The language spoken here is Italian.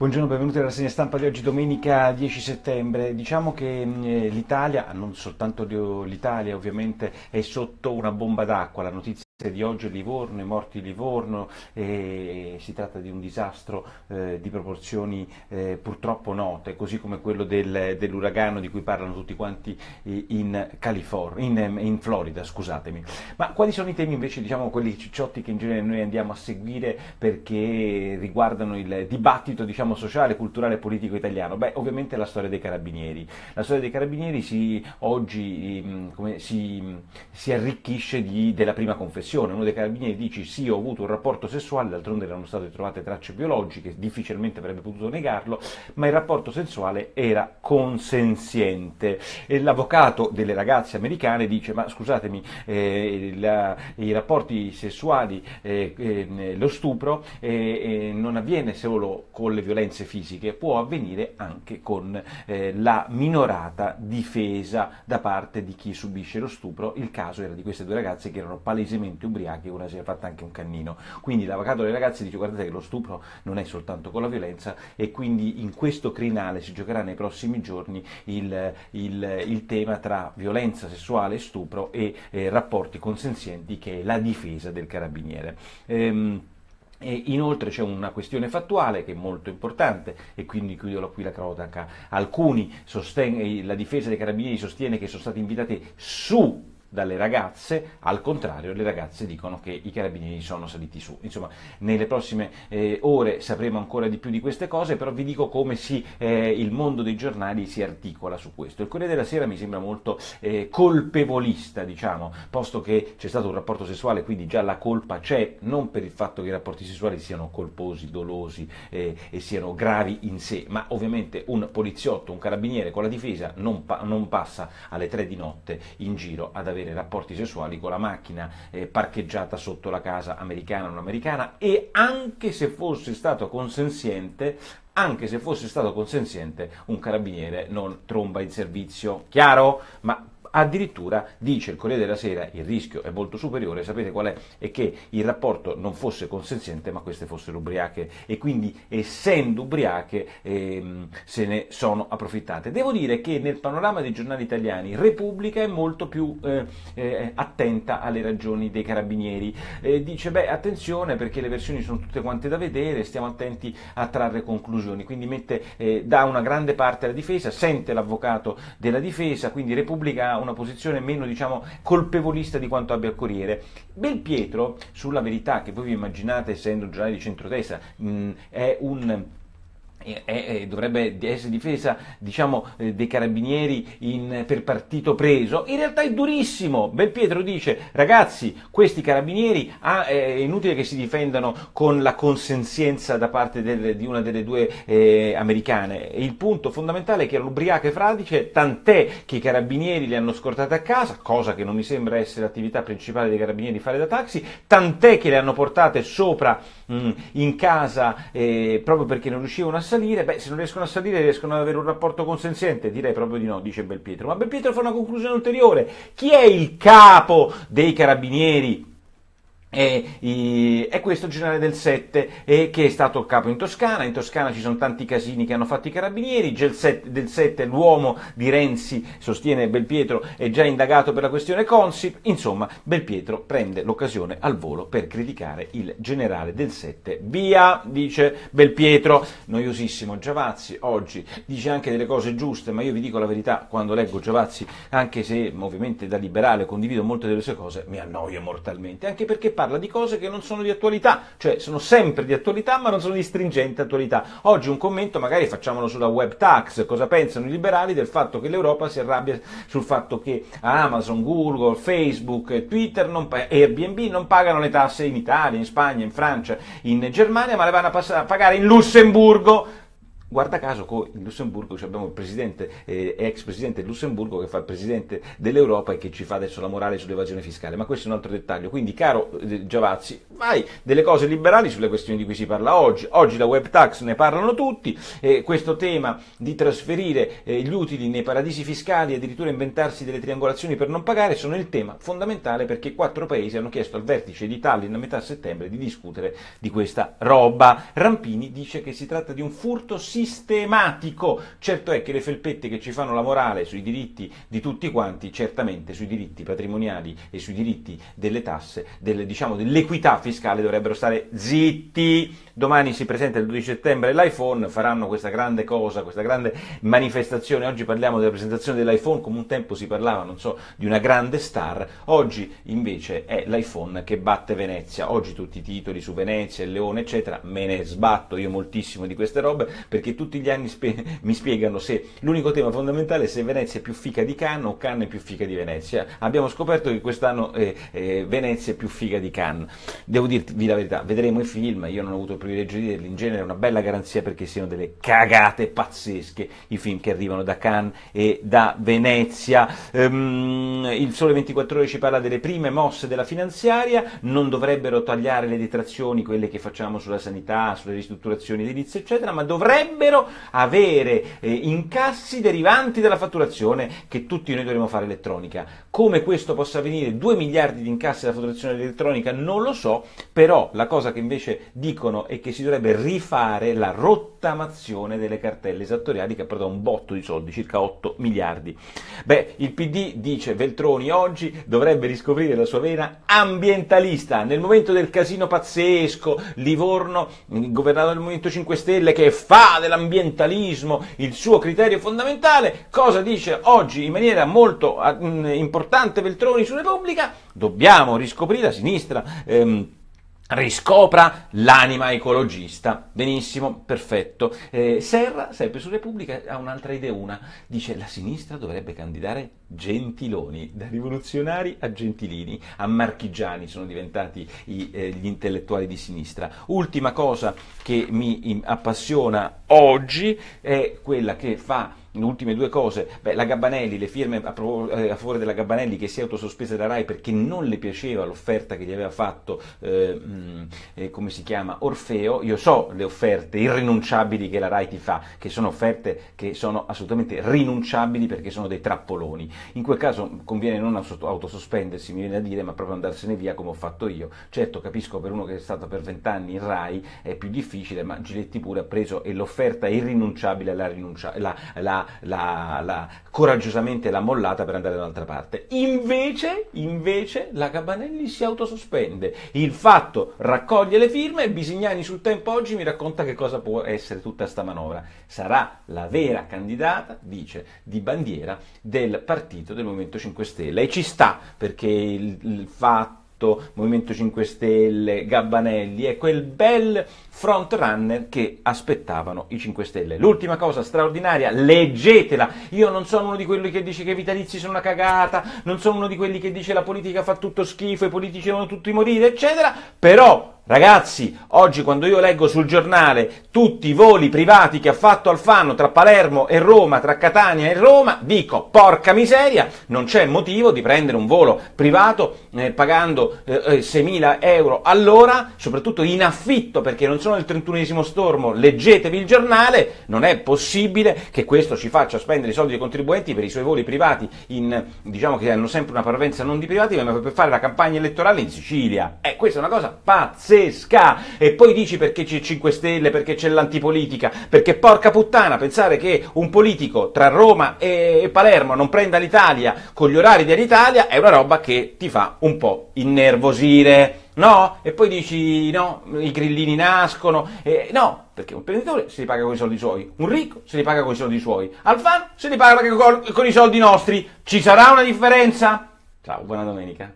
Buongiorno, benvenuti alla segna stampa di oggi, domenica 10 settembre. Diciamo che mm, eh, l'Italia, non soltanto l'Italia ovviamente, è sotto una bomba d'acqua. La notizia di oggi a Livorno, i morti a Livorno, eh, si tratta di un disastro eh, di proporzioni eh, purtroppo note, così come quello del, dell'uragano di cui parlano tutti quanti in, in, in, Florida. Scusatemi. Ma quali sono i temi invece, diciamo, quelli cicciotti che in genere noi andiamo a seguire perché riguardano il dibattito diciamo, sociale, culturale e politico italiano? Beh, ovviamente la storia dei carabinieri. La storia dei carabinieri si, oggi mm, come, si, si arricchisce di, della prima confessione confessione, uno dei carabinieri dice sì ho avuto un rapporto sessuale, d'altronde erano state trovate tracce biologiche, difficilmente avrebbe potuto negarlo, ma il rapporto sessuale era consenziente. E l'avvocato delle ragazze americane dice ma scusatemi, eh, la, i rapporti sessuali, eh, eh, lo stupro eh, eh, non avviene solo con le violenze fisiche, può avvenire anche con eh, la minorata difesa da parte di chi subisce lo stupro. Il caso era di queste due ragazze che erano palesemente tutti ubriachi, una si è fatta anche un cannino. Quindi l'avvocato dei ragazzi dice guardate che lo stupro non è soltanto con la violenza e quindi in questo crinale si giocherà nei prossimi giorni il, il, il tema tra violenza sessuale e stupro e eh, rapporti consenzienti che è la difesa del carabiniere. Ehm, e inoltre c'è una questione fattuale che è molto importante e quindi chiudo qui la cronaca. Alcuni sosten- eh, la difesa dei carabinieri sostiene che sono stati invitati su dalle ragazze, al contrario le ragazze dicono che i carabinieri sono saliti su. Insomma, nelle prossime eh, ore sapremo ancora di più di queste cose, però vi dico come si, eh, il mondo dei giornali si articola su questo. Il Corriere della Sera mi sembra molto eh, colpevolista, diciamo, posto che c'è stato un rapporto sessuale, quindi già la colpa c'è, non per il fatto che i rapporti sessuali siano colposi, dolosi eh, e siano gravi in sé, ma ovviamente un poliziotto, un carabiniere con la difesa non, pa non passa alle tre di notte in giro ad avere avere rapporti sessuali con la macchina eh, parcheggiata sotto la casa americana o non americana e anche se fosse stato consensiente anche se fosse stato consensiente un carabiniere non tromba in servizio, chiaro? Ma Addirittura dice il Corriere della Sera il rischio è molto superiore, sapete qual è? È che il rapporto non fosse consenziente ma queste fossero ubriache e quindi essendo ubriache ehm, se ne sono approfittate. Devo dire che nel panorama dei giornali italiani Repubblica è molto più eh, eh, attenta alle ragioni dei carabinieri, eh, dice beh attenzione perché le versioni sono tutte quante da vedere, stiamo attenti a trarre conclusioni, quindi mette eh, da una grande parte la difesa, sente l'avvocato della difesa, quindi Repubblica una posizione meno diciamo, colpevolista di quanto abbia il Corriere. Belpietro, sulla verità che voi vi immaginate, essendo un giornale di centrodestra, mh, mm, è un e, e dovrebbe essere difesa diciamo, eh, dei carabinieri in, per partito preso, in realtà è durissimo. Belpietro dice ragazzi questi carabinieri ah, eh, è inutile che si difendano con la consenzienza da parte del, di una delle due eh, americane. Il punto fondamentale è che era l'ubriaca e fradice, tant'è che i carabinieri li hanno scortati a casa, cosa che non mi sembra essere l'attività principale dei carabinieri fare da taxi, tant'è che le hanno portate sopra Mm. in casa eh, proprio perché non riuscivano a salire, beh, se non riescono a salire riescono ad avere un rapporto consenziente, direi proprio di no, dice Belpietro. Ma Belpietro fa una conclusione ulteriore. Chi è il capo dei carabinieri? E, e, questo il generale del 7 e che è stato capo in Toscana in Toscana ci sono tanti casini che hanno fatto i carabinieri del 7 l'uomo di Renzi sostiene Belpietro è già indagato per la questione Consip insomma Belpietro prende l'occasione al volo per criticare il generale del 7 via dice Belpietro noiosissimo Giavazzi oggi dice anche delle cose giuste ma io vi dico la verità quando leggo Giavazzi anche se ovviamente da liberale condivido molte delle sue cose mi annoio mortalmente anche perché parla di cose che non sono di attualità, cioè sono sempre di attualità ma non sono di stringente attualità. Oggi un commento magari facciamolo sulla web tax, cosa pensano i liberali del fatto che l'Europa si arrabbia sul fatto che Amazon, Google, Facebook, Twitter, non, Airbnb non pagano le tasse in Italia, in Spagna, in Francia, in Germania, ma le vanno a, pass- a pagare in Lussemburgo Guarda caso con il Lussemburgo abbiamo il presidente, eh, ex presidente del Lussemburgo che fa il presidente dell'Europa e che ci fa adesso la morale sull'evasione fiscale, ma questo è un altro dettaglio. Quindi, caro eh, Giavazzi, vai delle cose liberali sulle questioni di cui si parla oggi. Oggi la web tax ne parlano tutti, eh, questo tema di trasferire eh, gli utili nei paradisi fiscali e addirittura inventarsi delle triangolazioni per non pagare sono il tema fondamentale perché quattro paesi hanno chiesto al vertice di Tallinn a metà settembre di discutere di questa roba. Rampini dice che si tratta di un furto sì sistematico. Certo è che le felpette che ci fanno la morale sui diritti di tutti quanti, certamente sui diritti patrimoniali e sui diritti delle tasse, del, diciamo, dell'equità fiscale dovrebbero stare zitti. Domani si presenta il 12 settembre l'iPhone, faranno questa grande cosa, questa grande manifestazione. Oggi parliamo della presentazione dell'iPhone, come un tempo si parlava, non so, di una grande star. Oggi invece è l'iPhone che batte Venezia. Oggi tutti i titoli su Venezia, il Leone, eccetera, me ne sbatto io moltissimo di queste robe perché perché tutti gli anni spe- mi spiegano se l'unico tema fondamentale è se Venezia è più fica di Cannes o Cannes è più fica di Venezia. Abbiamo scoperto che quest'anno eh, eh, Venezia è più figa di Cannes. Devo dirvi la verità, vedremo i film, io non ho avuto il privilegio di vederli, in genere è una bella garanzia perché siano delle cagate pazzesche i film che arrivano da Cannes e da Venezia. Um, il Sole 24 ore ci parla delle prime mosse della finanziaria, non dovrebbero tagliare le detrazioni, quelle che facciamo sulla sanità, sulle ristrutturazioni edilizie, eccetera, ma dovrebbero potrebbero avere eh, incassi derivanti dalla fatturazione che tutti noi dovremo fare elettronica. Come questo possa avvenire, 2 miliardi di incassi dalla fatturazione elettronica non lo so, però la cosa che invece dicono è che si dovrebbe rifare la rottamazione delle cartelle esattoriali che ha portato un botto di soldi, circa 8 miliardi. Beh, il PD dice Veltroni oggi dovrebbe riscoprire la sua vena ambientalista nel momento del casino pazzesco, Livorno, governato dal Movimento 5 Stelle che fa della dell'ambientalismo, il suo criterio fondamentale, cosa dice oggi in maniera molto mm, importante Veltroni su Repubblica? Dobbiamo riscoprire a sinistra. Ehm, riscopra l'anima ecologista. Benissimo, perfetto. Eh, Serra, sempre su Repubblica, ha un'altra idea, una. Dice la sinistra dovrebbe candidare Gentiloni, da rivoluzionari a gentilini, a marchigiani sono diventati i, eh, gli intellettuali di sinistra. Ultima cosa che mi appassiona oggi è quella che fa ultime due cose, Beh, la Gabbanelli, le firme a, eh, a, favore della Gabbanelli che si è autosospesa da RAI perché non le piaceva l'offerta che gli aveva fatto, eh, mh, mm, eh, come si chiama, Orfeo, io so le offerte irrinunciabili che la RAI ti fa, che sono offerte che sono assolutamente rinunciabili perché sono dei trappoloni, in quel caso conviene non autosospendersi, mi viene a dire, ma proprio andarsene via come ho fatto io, certo capisco per uno che è stato per vent'anni in RAI è più difficile, ma Giletti pure ha preso e l'offerta irrinunciabile la, rinuncia, la, la l'ha, l'ha, coraggiosamente la mollata per andare dall'altra parte. Invece, invece, la Cabanelli si autosospende. Il fatto raccoglie le firme e Bisignani sul tempo oggi mi racconta che cosa può essere tutta sta manovra. Sarà la vera candidata, dice, di bandiera del partito del Movimento 5 Stelle. E ci sta, perché il, il fatto Lotto, Movimento 5 Stelle, Gabbanelli, è quel bel front runner che aspettavano i 5 Stelle. L'ultima cosa straordinaria, leggetela. Io non sono uno di quelli che dice che i vitalizi sono una cagata, non sono uno di quelli che dice che la politica fa tutto schifo, i politici devono tutti morire, eccetera, però Ragazzi, oggi quando io leggo sul giornale tutti i voli privati che ha fatto Alfano tra Palermo e Roma, tra Catania e Roma, dico porca miseria, non c'è motivo di prendere un volo privato eh, pagando eh, 6.000 eh, euro all'ora, soprattutto in affitto perché non sono il 31 stormo, leggetevi il giornale, non è possibile che questo ci faccia spendere i soldi dei contribuenti per i suoi voli privati, in, diciamo che hanno sempre una parvenza non di privati, ma per fare la campagna elettorale in Sicilia. Eh, questa è una cosa pazzesca pazzesca! E poi dici perché c'è 5 Stelle, perché c'è l'antipolitica, perché porca puttana, pensare che un politico tra Roma e Palermo non prenda l'Italia con gli orari dell'Italia è una roba che ti fa un po' innervosire. No? E poi dici no, i grillini nascono, eh, no, perché un imprenditore se li paga con i soldi suoi, un ricco se li paga con i soldi suoi, Alfan se li paga con, con i soldi nostri, ci sarà una differenza? Ciao, buona domenica.